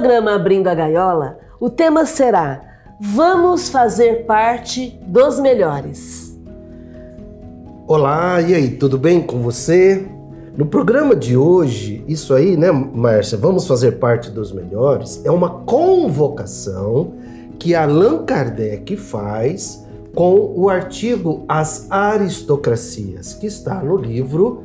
programa Abrindo a Gaiola, o tema será Vamos fazer parte dos melhores. Olá, e aí, tudo bem com você? No programa de hoje, isso aí, né, Márcia? Vamos fazer parte dos melhores é uma convocação que Allan Kardec faz com o artigo As Aristocracias, que está no livro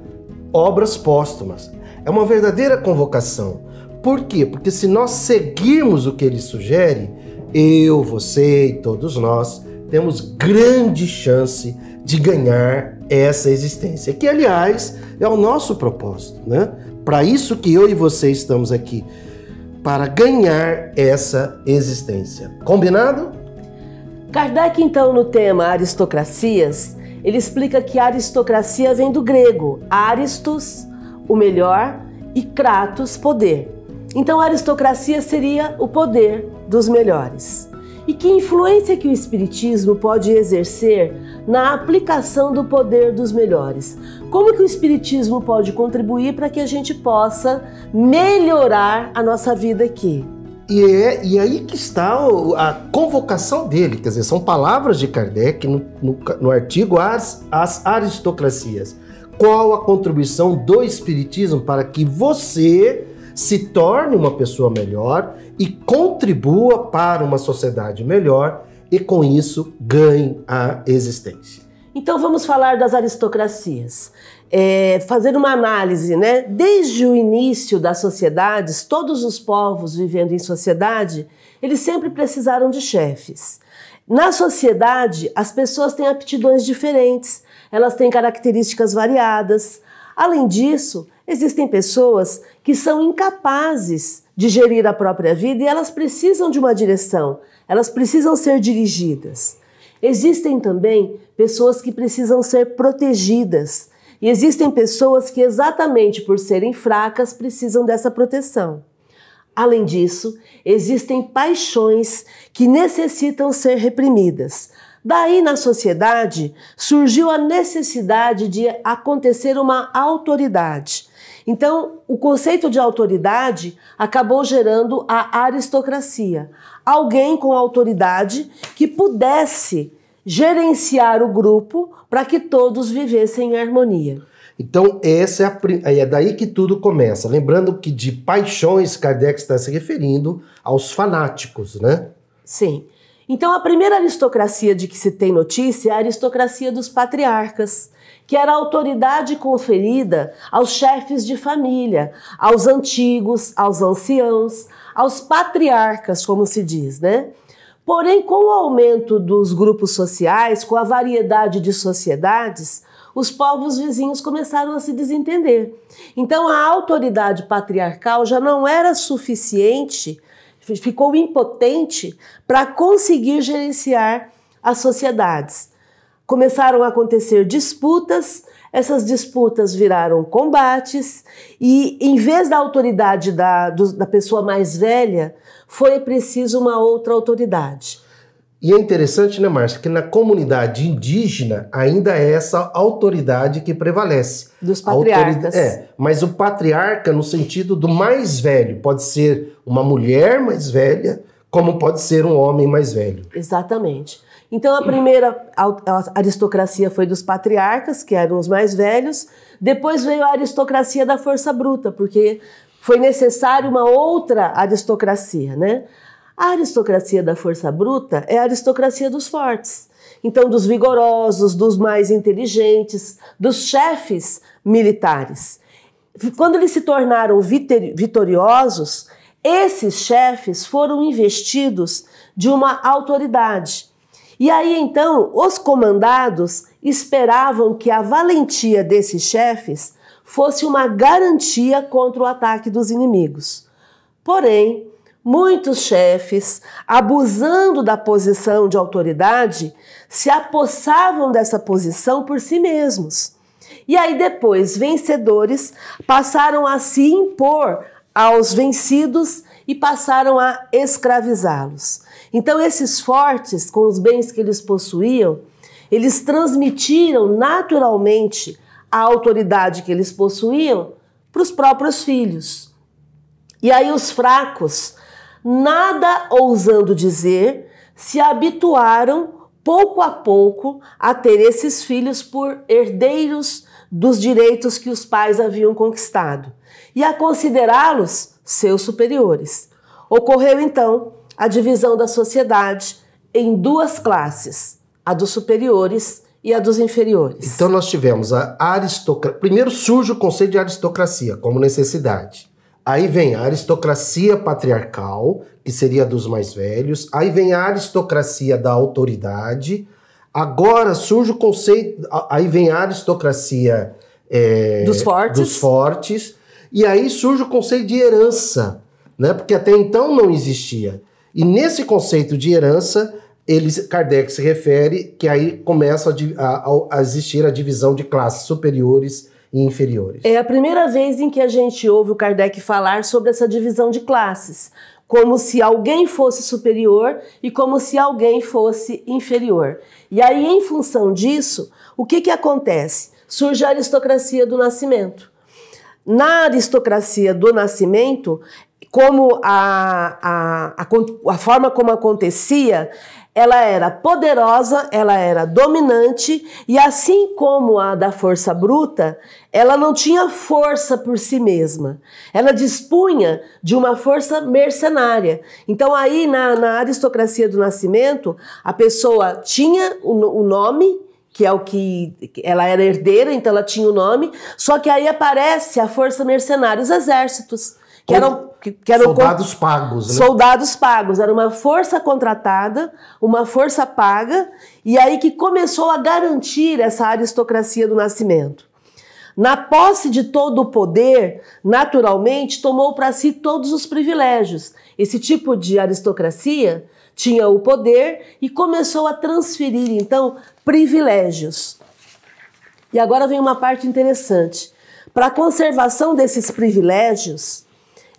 Obras Póstumas. É uma verdadeira convocação por quê? Porque se nós seguirmos o que ele sugere, eu, você e todos nós temos grande chance de ganhar essa existência, que aliás é o nosso propósito, né? Para isso que eu e você estamos aqui, para ganhar essa existência. Combinado? Kardec então no tema aristocracias, ele explica que aristocracia vem do grego aristos, o melhor, e kratos, poder. Então, a aristocracia seria o poder dos melhores. E que influência que o espiritismo pode exercer na aplicação do poder dos melhores? Como que o espiritismo pode contribuir para que a gente possa melhorar a nossa vida aqui? E, é, e aí que está a convocação dele, quer dizer, são palavras de Kardec no, no, no artigo as, as Aristocracias. Qual a contribuição do Espiritismo para que você se torne uma pessoa melhor e contribua para uma sociedade melhor e com isso ganhe a existência. Então vamos falar das aristocracias. É, fazer uma análise, né? Desde o início das sociedades, todos os povos vivendo em sociedade, eles sempre precisaram de chefes. Na sociedade, as pessoas têm aptidões diferentes, elas têm características variadas. Além disso, Existem pessoas que são incapazes de gerir a própria vida e elas precisam de uma direção, elas precisam ser dirigidas. Existem também pessoas que precisam ser protegidas. E existem pessoas que, exatamente por serem fracas, precisam dessa proteção. Além disso, existem paixões que necessitam ser reprimidas. Daí, na sociedade, surgiu a necessidade de acontecer uma autoridade, então, o conceito de autoridade acabou gerando a aristocracia. Alguém com autoridade que pudesse gerenciar o grupo para que todos vivessem em harmonia. Então, essa é, a, é daí que tudo começa. Lembrando que de paixões Kardec está se referindo aos fanáticos, né? Sim. Então, a primeira aristocracia de que se tem notícia é a aristocracia dos patriarcas, que era a autoridade conferida aos chefes de família, aos antigos, aos anciãos, aos patriarcas, como se diz, né? Porém, com o aumento dos grupos sociais, com a variedade de sociedades, os povos vizinhos começaram a se desentender. Então, a autoridade patriarcal já não era suficiente, ficou impotente para conseguir gerenciar as sociedades. Começaram a acontecer disputas, essas disputas viraram combates, e em vez da autoridade da, do, da pessoa mais velha, foi preciso uma outra autoridade. E é interessante, né, Márcia, que na comunidade indígena ainda é essa autoridade que prevalece. Dos patriarcas. É, mas o patriarca no sentido do mais velho. Pode ser uma mulher mais velha, como pode ser um homem mais velho. Exatamente. Então a primeira aristocracia foi dos patriarcas, que eram os mais velhos. Depois veio a aristocracia da força bruta, porque foi necessário uma outra aristocracia, né? A aristocracia da força bruta é a aristocracia dos fortes. Então, dos vigorosos, dos mais inteligentes, dos chefes militares. Quando eles se tornaram vitoriosos, esses chefes foram investidos de uma autoridade e aí então os comandados esperavam que a valentia desses chefes fosse uma garantia contra o ataque dos inimigos. Porém, muitos chefes, abusando da posição de autoridade, se apossavam dessa posição por si mesmos. E aí depois, vencedores passaram a se impor aos vencidos e passaram a escravizá-los. Então, esses fortes, com os bens que eles possuíam, eles transmitiram naturalmente a autoridade que eles possuíam para os próprios filhos. E aí, os fracos, nada ousando dizer, se habituaram pouco a pouco a ter esses filhos por herdeiros dos direitos que os pais haviam conquistado e a considerá-los seus superiores. Ocorreu então a divisão da sociedade em duas classes, a dos superiores e a dos inferiores. Então nós tivemos a aristocracia. Primeiro surge o conceito de aristocracia como necessidade. Aí vem a aristocracia patriarcal, que seria dos mais velhos. Aí vem a aristocracia da autoridade. Agora surge o conceito. Aí vem a aristocracia é, dos, fortes. dos fortes. E aí surge o conceito de herança, né? Porque até então não existia. E nesse conceito de herança, ele, Kardec se refere que aí começa a, a, a existir a divisão de classes superiores e inferiores. É a primeira vez em que a gente ouve o Kardec falar sobre essa divisão de classes, como se alguém fosse superior e como se alguém fosse inferior. E aí, em função disso, o que, que acontece? Surge a aristocracia do nascimento na aristocracia do nascimento, como a, a, a, a, forma como acontecia, ela era poderosa, ela era dominante, e assim como a da força bruta, ela não tinha força por si mesma. Ela dispunha de uma força mercenária. Então, aí na, na aristocracia do nascimento, a pessoa tinha o, o nome, que é o que ela era herdeira, então ela tinha o nome. Só que aí aparece a força mercenária, os exércitos, que eram, que eram soldados pagos, né? Soldados pagos, era uma força contratada, uma força paga, e aí que começou a garantir essa aristocracia do nascimento. Na posse de todo o poder, naturalmente, tomou para si todos os privilégios. Esse tipo de aristocracia tinha o poder e começou a transferir então privilégios. E agora vem uma parte interessante. Para a conservação desses privilégios,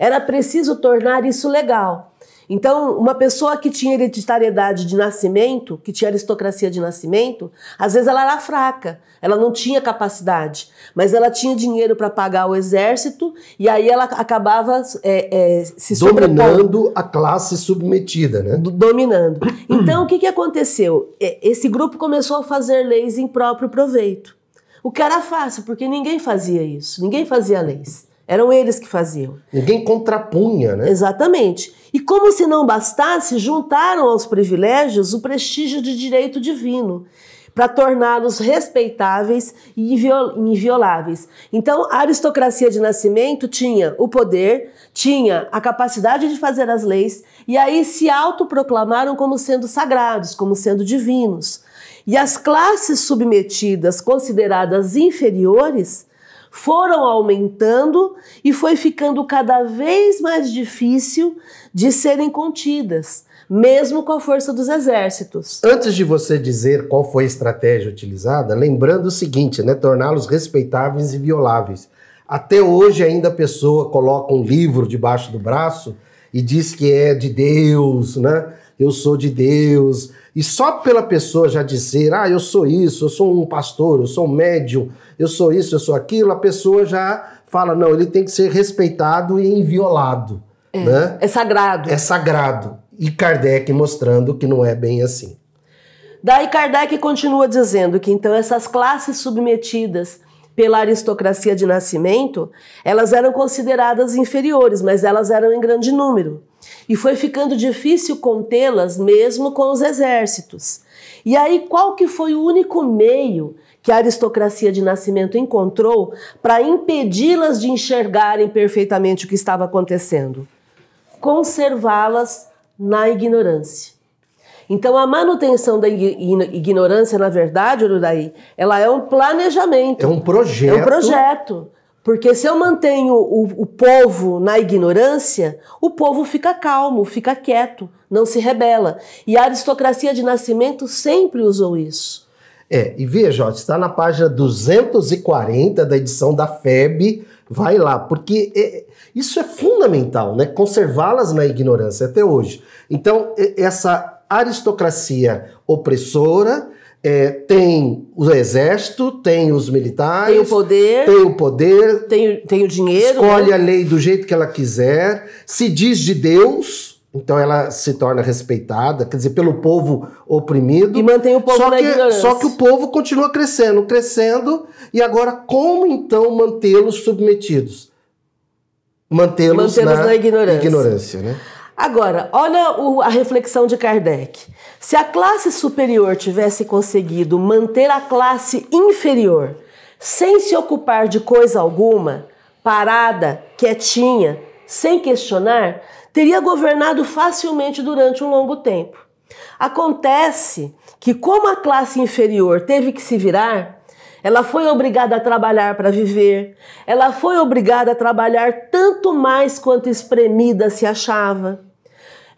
era preciso tornar isso legal. Então, uma pessoa que tinha hereditariedade de nascimento, que tinha aristocracia de nascimento, às vezes ela era fraca, ela não tinha capacidade, mas ela tinha dinheiro para pagar o exército e aí ela acabava é, é, se dominando a classe submetida, né? Dominando. Então, o que, que aconteceu? É, esse grupo começou a fazer leis em próprio proveito. O que era fácil, porque ninguém fazia isso, ninguém fazia leis. Eram eles que faziam. Ninguém contrapunha, né? Exatamente. E como se não bastasse, juntaram aos privilégios o prestígio de direito divino para torná-los respeitáveis e invioláveis. Então, a aristocracia de nascimento tinha o poder, tinha a capacidade de fazer as leis e aí se autoproclamaram como sendo sagrados, como sendo divinos. E as classes submetidas, consideradas inferiores, foram aumentando e foi ficando cada vez mais difícil de serem contidas, mesmo com a força dos exércitos. Antes de você dizer qual foi a estratégia utilizada, lembrando o seguinte, né, torná-los respeitáveis e violáveis. Até hoje ainda a pessoa coloca um livro debaixo do braço e diz que é de Deus, né? Eu sou de Deus, e só pela pessoa já dizer, ah, eu sou isso, eu sou um pastor, eu sou um médium, eu sou isso, eu sou aquilo, a pessoa já fala, não, ele tem que ser respeitado e inviolado. É, né? é sagrado. É sagrado. E Kardec mostrando que não é bem assim. Daí Kardec continua dizendo que então essas classes submetidas pela aristocracia de nascimento, elas eram consideradas inferiores, mas elas eram em grande número. E foi ficando difícil contê-las mesmo com os exércitos. E aí qual que foi o único meio que a aristocracia de nascimento encontrou para impedi-las de enxergarem perfeitamente o que estava acontecendo? Conservá-las na ignorância. Então, a manutenção da ignorância, na verdade, Urudaí, ela é um planejamento. É um projeto. É um projeto porque se eu mantenho o, o povo na ignorância, o povo fica calmo, fica quieto, não se rebela. E a aristocracia de nascimento sempre usou isso. É, e veja, está na página 240 da edição da FEB, vai lá, porque é, isso é fundamental, né? Conservá-las na ignorância até hoje. Então, essa aristocracia opressora, é, tem o exército, tem os militares. Tem o poder. Tem o poder. Tem, tem o dinheiro. Escolhe né? a lei do jeito que ela quiser. Se diz de Deus, então ela se torna respeitada, quer dizer, pelo povo oprimido. E mantém o povo só na que, ignorância. Só que o povo continua crescendo, crescendo. E agora, como então mantê-los submetidos? Mantê-los mantê na, na ignorância. ignorância né? Agora, olha o, a reflexão de Kardec. Se a classe superior tivesse conseguido manter a classe inferior sem se ocupar de coisa alguma, parada, quietinha, sem questionar, teria governado facilmente durante um longo tempo. Acontece que, como a classe inferior teve que se virar, ela foi obrigada a trabalhar para viver, ela foi obrigada a trabalhar tanto mais quanto espremida se achava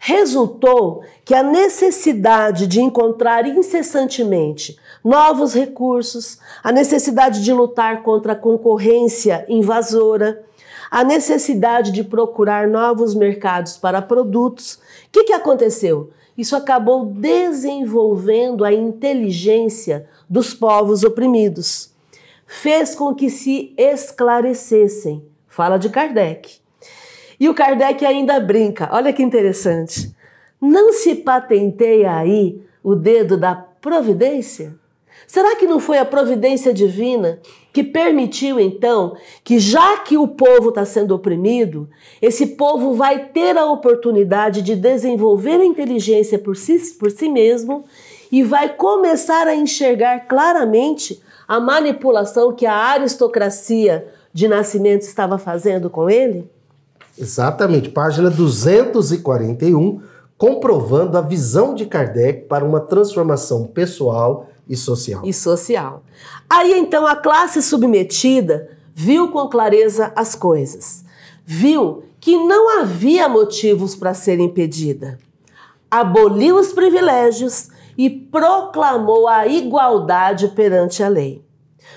resultou que a necessidade de encontrar incessantemente novos recursos, a necessidade de lutar contra a concorrência invasora, a necessidade de procurar novos mercados para produtos. O que, que aconteceu? Isso acabou desenvolvendo a inteligência dos povos oprimidos. Fez com que se esclarecessem. Fala de Kardec e o Kardec ainda brinca, olha que interessante. Não se patenteia aí o dedo da providência? Será que não foi a providência divina que permitiu então que, já que o povo está sendo oprimido, esse povo vai ter a oportunidade de desenvolver a inteligência por si, por si mesmo e vai começar a enxergar claramente a manipulação que a aristocracia de nascimento estava fazendo com ele? Exatamente, página 241, comprovando a visão de Kardec para uma transformação pessoal e social. E social. Aí então a classe submetida viu com clareza as coisas. Viu que não havia motivos para ser impedida. Aboliu os privilégios e proclamou a igualdade perante a lei.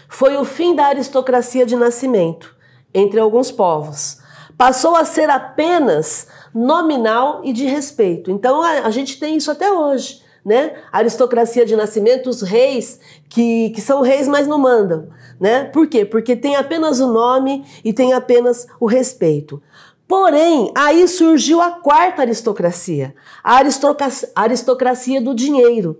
Foi o fim da aristocracia de nascimento entre alguns povos passou a ser apenas nominal e de respeito. Então a, a gente tem isso até hoje. Né? A aristocracia de nascimento, os reis que, que são reis, mas não mandam. Né? Por quê? Porque tem apenas o nome e tem apenas o respeito. Porém, aí surgiu a quarta aristocracia, a aristocracia, a aristocracia do dinheiro.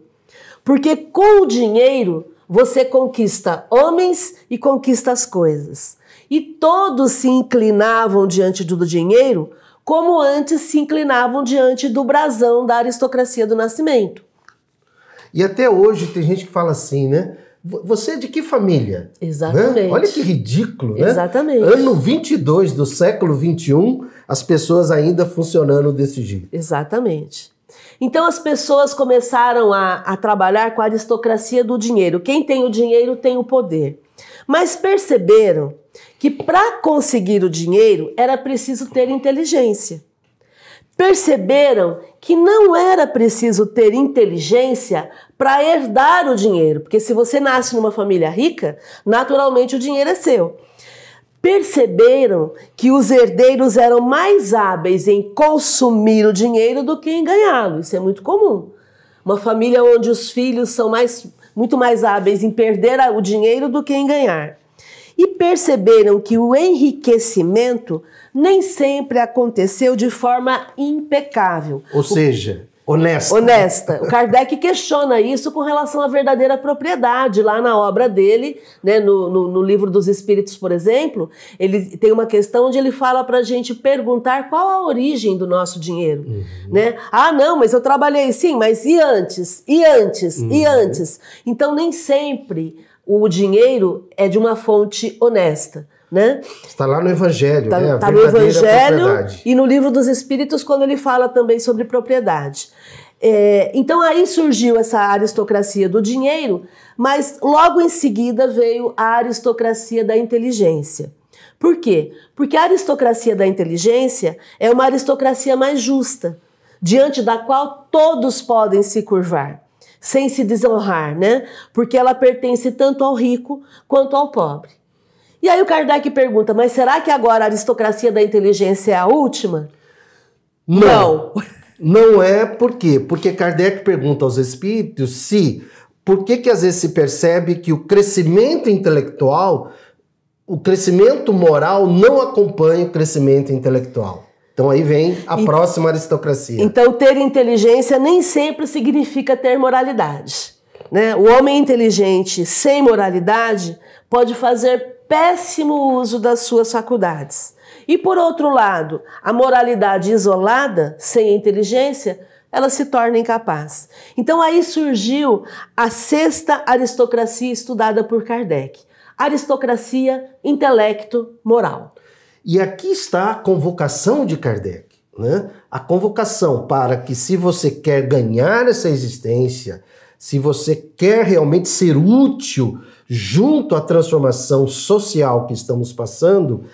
Porque com o dinheiro você conquista homens e conquista as coisas. E todos se inclinavam diante do dinheiro, como antes se inclinavam diante do brasão da aristocracia do nascimento. E até hoje tem gente que fala assim, né? Você é de que família? Né? Exatamente. Né? Olha que ridículo, né? Exatamente. Ano 22 do século 21, as pessoas ainda funcionando desse jeito. Exatamente. Então as pessoas começaram a, a trabalhar com a aristocracia do dinheiro. Quem tem o dinheiro tem o poder. Mas perceberam que para conseguir o dinheiro era preciso ter inteligência. Perceberam que não era preciso ter inteligência para herdar o dinheiro, porque se você nasce numa família rica, naturalmente o dinheiro é seu. Perceberam que os herdeiros eram mais hábeis em consumir o dinheiro do que em ganhá-lo. Isso é muito comum. Uma família onde os filhos são mais, muito mais hábeis em perder o dinheiro do que em ganhar e perceberam que o enriquecimento nem sempre aconteceu de forma impecável. Ou seja, honesta. Honesta. O Kardec questiona isso com relação à verdadeira propriedade. Lá na obra dele, né, no, no, no livro dos Espíritos, por exemplo, ele tem uma questão onde ele fala para a gente perguntar qual a origem do nosso dinheiro. Uhum. Né? Ah, não, mas eu trabalhei sim, mas e antes? E antes? Uhum. E antes? Então, nem sempre o dinheiro é de uma fonte honesta. Né? Está lá no Evangelho, está né? Está no Evangelho e no livro dos Espíritos, quando ele fala também sobre propriedade. É, então aí surgiu essa aristocracia do dinheiro, mas logo em seguida veio a aristocracia da inteligência. Por quê? Porque a aristocracia da inteligência é uma aristocracia mais justa, diante da qual todos podem se curvar sem se desonrar, né? Porque ela pertence tanto ao rico quanto ao pobre. E aí o Kardec pergunta: mas será que agora a aristocracia da inteligência é a última? Não. Não, Não é por quê? Porque Kardec pergunta aos espíritos se. Por que, que às vezes se percebe que o crescimento intelectual o crescimento moral não acompanha o crescimento intelectual. Então aí vem a e, próxima aristocracia. Então ter inteligência nem sempre significa ter moralidade. Né? O homem inteligente sem moralidade pode fazer péssimo uso das suas faculdades. E por outro lado, a moralidade isolada, sem inteligência, ela se torna incapaz. Então aí surgiu a sexta aristocracia estudada por Kardec: aristocracia intelecto-moral. E aqui está a convocação de Kardec. Né? A convocação para que, se você quer ganhar essa existência, se você quer realmente ser útil junto à transformação social que estamos passando,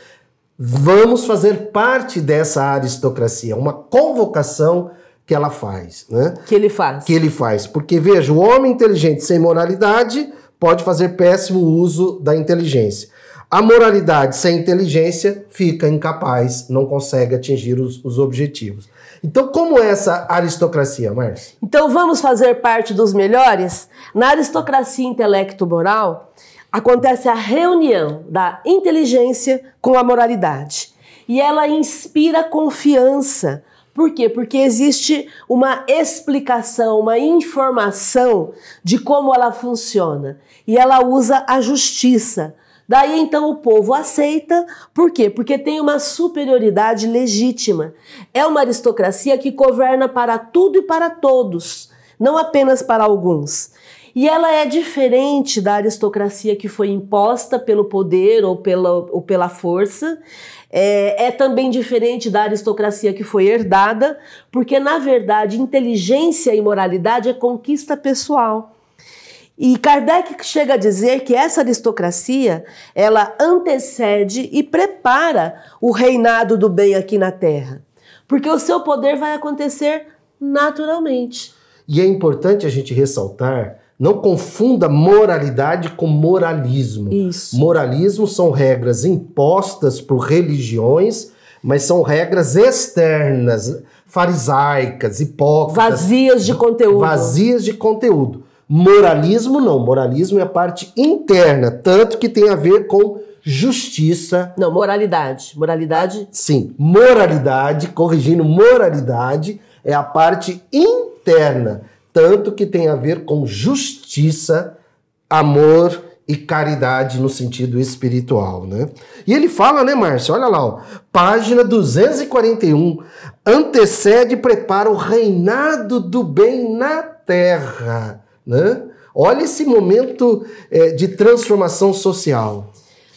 vamos fazer parte dessa aristocracia. Uma convocação que ela faz. Né? Que ele faz. Que ele faz. Porque, veja, o homem inteligente sem moralidade pode fazer péssimo uso da inteligência. A moralidade sem inteligência fica incapaz, não consegue atingir os, os objetivos. Então, como é essa aristocracia, Márcio? Então, vamos fazer parte dos melhores? Na aristocracia intelecto-moral, acontece a reunião da inteligência com a moralidade. E ela inspira confiança. Por quê? Porque existe uma explicação, uma informação de como ela funciona. E ela usa a justiça Daí então o povo aceita, por quê? Porque tem uma superioridade legítima. É uma aristocracia que governa para tudo e para todos, não apenas para alguns. E ela é diferente da aristocracia que foi imposta pelo poder ou pela, ou pela força. É, é, também diferente da aristocracia que foi herdada, porque, na verdade, inteligência e moralidade é conquista pessoal. E Kardec chega a dizer que essa aristocracia, ela antecede e prepara o reinado do bem aqui na Terra, porque o seu poder vai acontecer naturalmente. E é importante a gente ressaltar, não confunda moralidade com moralismo. Isso. Moralismo são regras impostas por religiões, mas são regras externas, farisaicas, hipócritas, vazias de conteúdo. Vazias de conteúdo. Moralismo não, moralismo é a parte interna, tanto que tem a ver com justiça. Não, moralidade. Moralidade? Sim, moralidade, corrigindo, moralidade é a parte interna, tanto que tem a ver com justiça, amor e caridade no sentido espiritual, né? E ele fala, né, Márcio? Olha lá, ó, página 241, antecede e prepara o reinado do bem na terra né? Olha esse momento é, de transformação social.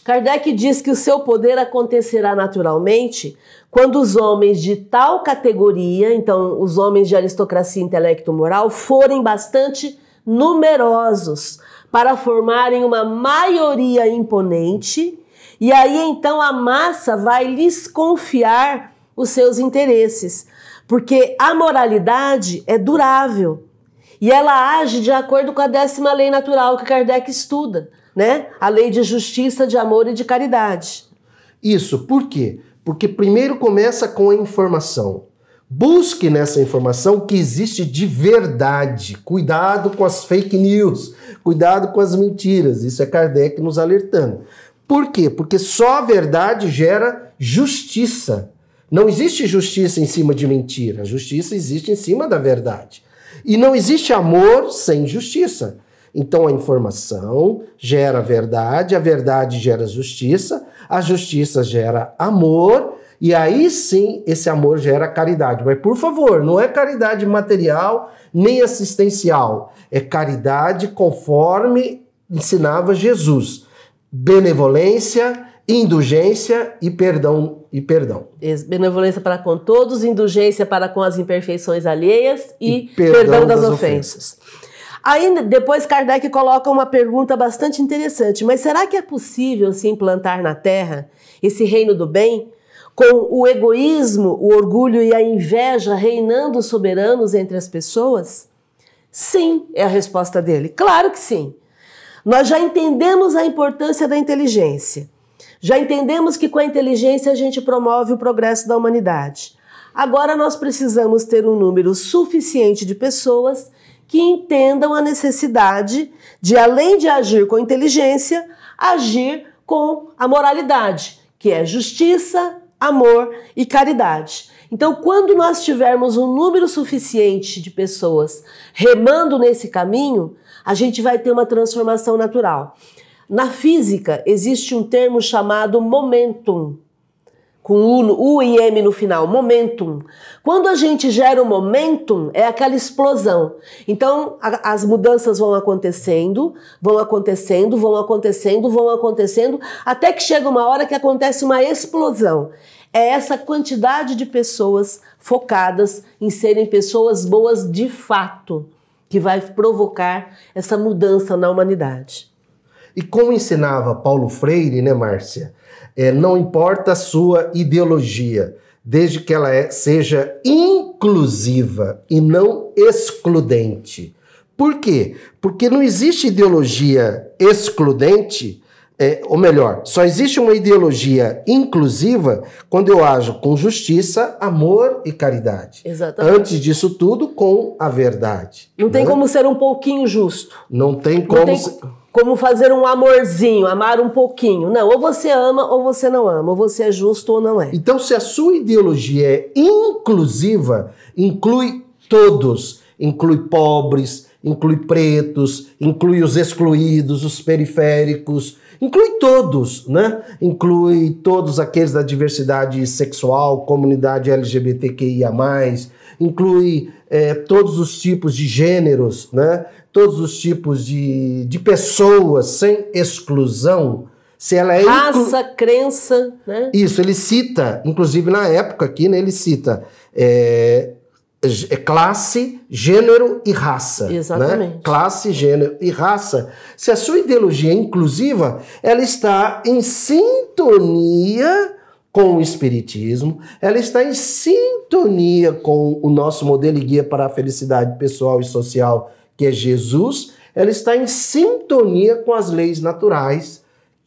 Kardec diz que o seu poder acontecerá naturalmente quando os homens de tal categoria, então os homens de aristocracia intelecto-moral, forem bastante numerosos para formarem uma maioria imponente, e aí então a massa vai lhes confiar os seus interesses, porque a moralidade é durável. E ela age de acordo com a décima lei natural que Kardec estuda, né? A lei de justiça, de amor e de caridade. Isso, por quê? Porque primeiro começa com a informação. Busque nessa informação o que existe de verdade. Cuidado com as fake news, cuidado com as mentiras. Isso é Kardec nos alertando. Por quê? Porque só a verdade gera justiça. Não existe justiça em cima de mentira. A justiça existe em cima da verdade. E não existe amor sem justiça. Então a informação gera verdade, a verdade gera justiça, a justiça gera amor, e aí sim esse amor gera caridade. Mas por favor, não é caridade material nem assistencial, é caridade conforme ensinava Jesus: benevolência, indulgência e perdão e perdão. Benevolência para com todos, indulgência para com as imperfeições alheias e, e perdão, perdão, das, das ofensas. ofensas. Aí depois Kardec coloca uma pergunta bastante interessante, mas será que é possível se assim, implantar na Terra esse reino do bem? Com o egoísmo, o orgulho e a inveja reinando soberanos entre as pessoas? Sim, é a resposta dele. Claro que sim. Nós já entendemos a importância da inteligência. Já entendemos que com a inteligência a gente promove o progresso da humanidade. Agora nós precisamos ter um número suficiente de pessoas que entendam a necessidade de, além de agir com inteligência, agir com a moralidade, que é justiça, amor e caridade. Então, quando nós tivermos um número suficiente de pessoas remando nesse caminho, a gente vai ter uma transformação natural. Na física, existe um termo chamado momentum, com U, U e M no final, momentum. Quando a gente gera o um momentum, é aquela explosão. Então, a, as mudanças vão acontecendo, vão acontecendo, vão acontecendo, vão acontecendo, até que chega uma hora que acontece uma explosão. É essa quantidade de pessoas focadas em serem pessoas boas de fato que vai provocar essa mudança na humanidade. E como ensinava Paulo Freire, né, Márcia? É, não importa a sua ideologia, desde que ela é, seja inclusiva e não excludente. Por quê? Porque não existe ideologia excludente, é, ou melhor, só existe uma ideologia inclusiva quando eu ajo com justiça, amor e caridade. Exatamente. Antes disso tudo, com a verdade. Não né? tem como ser um pouquinho justo. Não tem como. Não tem como fazer um amorzinho, amar um pouquinho. Não, ou você ama ou você não ama, ou você é justo ou não é. Então, se a sua ideologia é inclusiva, inclui todos, inclui pobres, inclui pretos, inclui os excluídos, os periféricos, inclui todos, né? Inclui todos aqueles da diversidade sexual, comunidade LGBTQIA, inclui é, todos os tipos de gêneros, né? Todos os tipos de, de pessoas sem exclusão. Se ela é raça, crença, né? Isso, ele cita, inclusive na época aqui, né, ele cita é, é classe, gênero e raça. Né? Exatamente. Né? Classe, gênero e raça. Se a sua ideologia é inclusiva, ela está em sintonia com o Espiritismo, ela está em sintonia com o nosso modelo e guia para a felicidade pessoal e social, que é Jesus, ela está em sintonia com as leis naturais,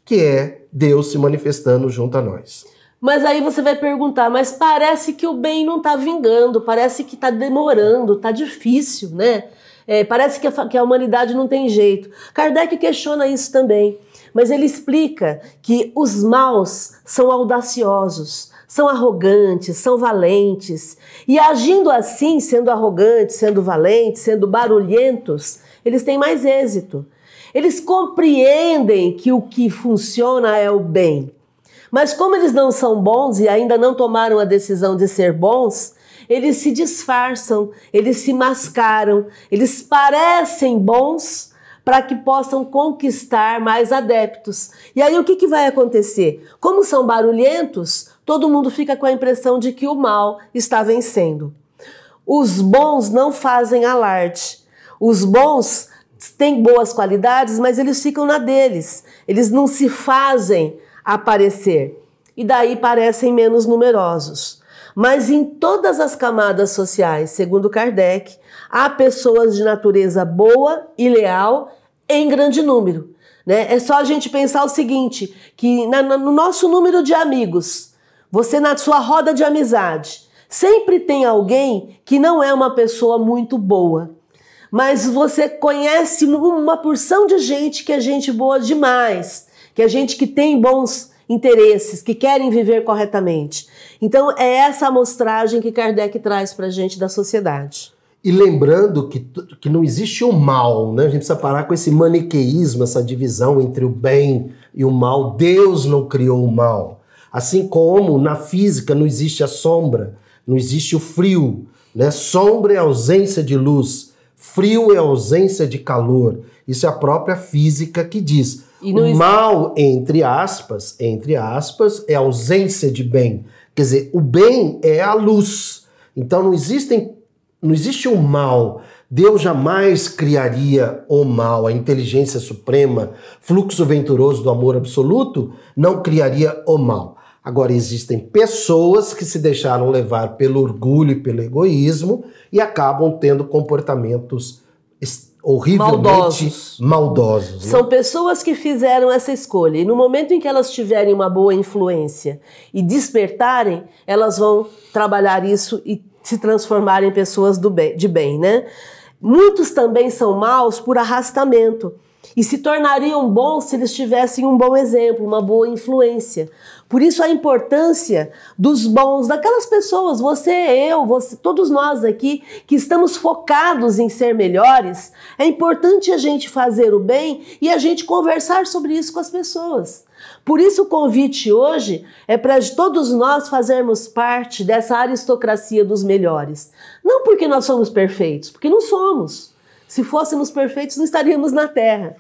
que é Deus se manifestando junto a nós. Mas aí você vai perguntar, mas parece que o bem não está vingando, parece que está demorando, está difícil, né? É, parece que a, que a humanidade não tem jeito. Kardec questiona isso também, mas ele explica que os maus são audaciosos, são arrogantes, são valentes. E agindo assim, sendo arrogantes, sendo valentes, sendo barulhentos, eles têm mais êxito. Eles compreendem que o que funciona é o bem. Mas como eles não são bons e ainda não tomaram a decisão de ser bons, eles se disfarçam, eles se mascaram, eles parecem bons para que possam conquistar mais adeptos. E aí o que, que vai acontecer? Como são barulhentos, todo mundo fica com a impressão de que o mal está vencendo. Os bons não fazem alarde. Os bons têm boas qualidades, mas eles ficam na deles. Eles não se fazem aparecer. E daí parecem menos numerosos. Mas em todas as camadas sociais, segundo Kardec, há pessoas de natureza boa e leal em grande número. Né? É só a gente pensar o seguinte: que na, no nosso número de amigos, você na sua roda de amizade, sempre tem alguém que não é uma pessoa muito boa. Mas você conhece uma porção de gente que é gente boa demais que é gente que tem bons interesses, que querem viver corretamente. Então é essa amostragem que Kardec traz para a gente da sociedade. E lembrando que, que não existe o mal, né? A gente precisa parar com esse maniqueísmo, essa divisão entre o bem e o mal. Deus não criou o mal. Assim como na física não existe a sombra, não existe o frio, né? Sombra é ausência de luz. Frio é ausência de calor. Isso é a própria física que diz. O mal, entre aspas, entre aspas, é ausência de bem. Quer dizer, o bem é a luz. Então não existem, não existe o um mal. Deus jamais criaria o mal. A inteligência suprema, fluxo venturoso do amor absoluto, não criaria o mal. Agora, existem pessoas que se deixaram levar pelo orgulho e pelo egoísmo e acabam tendo comportamentos horrivelmente maldosos. maldosos né? São pessoas que fizeram essa escolha e no momento em que elas tiverem uma boa influência e despertarem, elas vão trabalhar isso e se transformar em pessoas bem, de bem, né? Muitos também são maus por arrastamento e se tornariam bons se eles tivessem um bom exemplo, uma boa influência. Por isso a importância dos bons, daquelas pessoas, você, eu, você, todos nós aqui que estamos focados em ser melhores, é importante a gente fazer o bem e a gente conversar sobre isso com as pessoas. Por isso o convite hoje é para todos nós fazermos parte dessa aristocracia dos melhores. Não porque nós somos perfeitos, porque não somos. Se fôssemos perfeitos, não estaríamos na Terra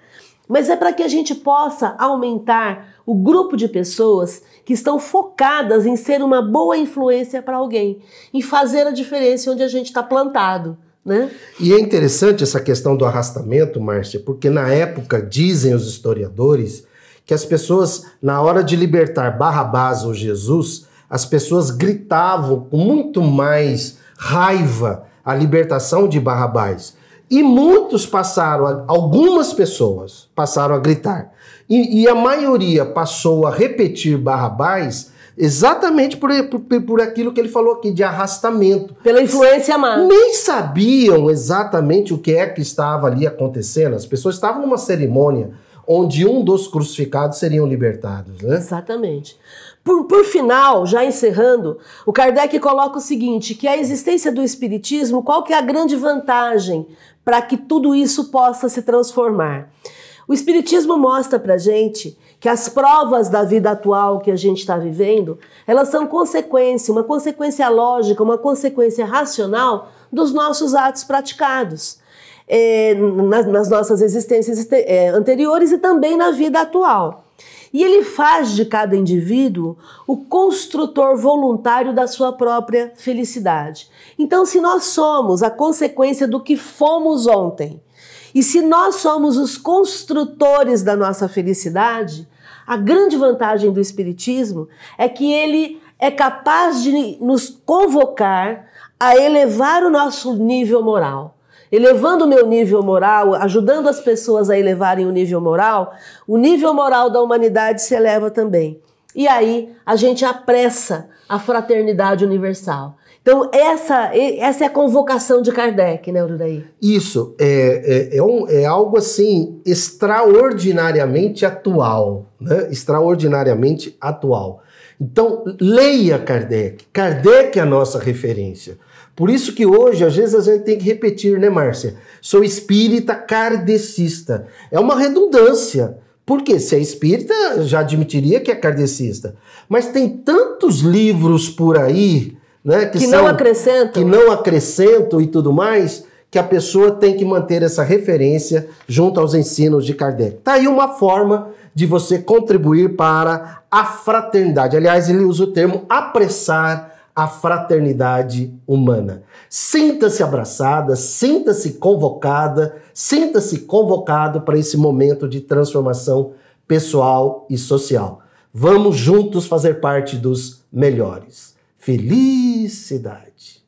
mas é para que a gente possa aumentar o grupo de pessoas que estão focadas em ser uma boa influência para alguém, em fazer a diferença onde a gente está plantado. Né? E é interessante essa questão do arrastamento, Márcia, porque na época dizem os historiadores que as pessoas, na hora de libertar Barrabás ou Jesus, as pessoas gritavam com muito mais raiva a libertação de Barrabás. E muitos passaram, a, algumas pessoas passaram a gritar. E, e, a maioria passou a repetir Barrabás exatamente por, por, por aquilo que ele falou aqui, de arrastamento. Pela influência má. Nem sabiam exatamente o que é que estava ali acontecendo. As pessoas estavam numa cerimônia onde um dos crucificados seriam libertados, né? Exatamente. Por, por final, já encerrando, o Kardec coloca o seguinte, que a existência do Espiritismo, qual que é a grande vantagem para que tudo isso possa se transformar. O Espiritismo mostra para gente que as provas da vida atual que a gente está vivendo, elas são consequência, uma consequência lógica, uma consequência racional dos nossos atos praticados eh, nas, nas, nossas existências eh, anteriores e também na vida atual. E ele faz de cada indivíduo o construtor voluntário da sua própria felicidade. Então, se nós somos a consequência do que fomos ontem, e se nós somos os construtores da nossa felicidade, a grande vantagem do Espiritismo é que ele é capaz de nos convocar a elevar o nosso nível moral elevando o meu nível moral, ajudando as pessoas a elevarem o nível moral, o nível moral da humanidade se eleva também. E aí a gente apressa a fraternidade universal. Então, essa, essa é a convocação de Kardec, né, Uraí? Isso. É, é, é, um, é, algo, assim, extraordinariamente atual. Né? Extraordinariamente atual. Então, leia Kardec. Kardec é a nossa referência. Por isso que hoje, às vezes, a gente tem que repetir, né, Márcia? Sou espírita kardecista. É uma redundância. Porque se é espírita, já admitiria que é kardecista. Mas tem tantos livros por aí, né? Que, que são, não acrescentam. Que não acrescentam e tudo mais, que a pessoa tem que manter essa referência junto aos ensinos de Kardec. Tá aí uma forma de você contribuir para a fraternidade. Aliás, ele usa o termo apressar a fraternidade humana. Sinta-se abraçada, sinta-se convocada, sinta-se convocado para esse momento de transformação pessoal e social. Vamos juntos fazer parte dos melhores. Felicidade!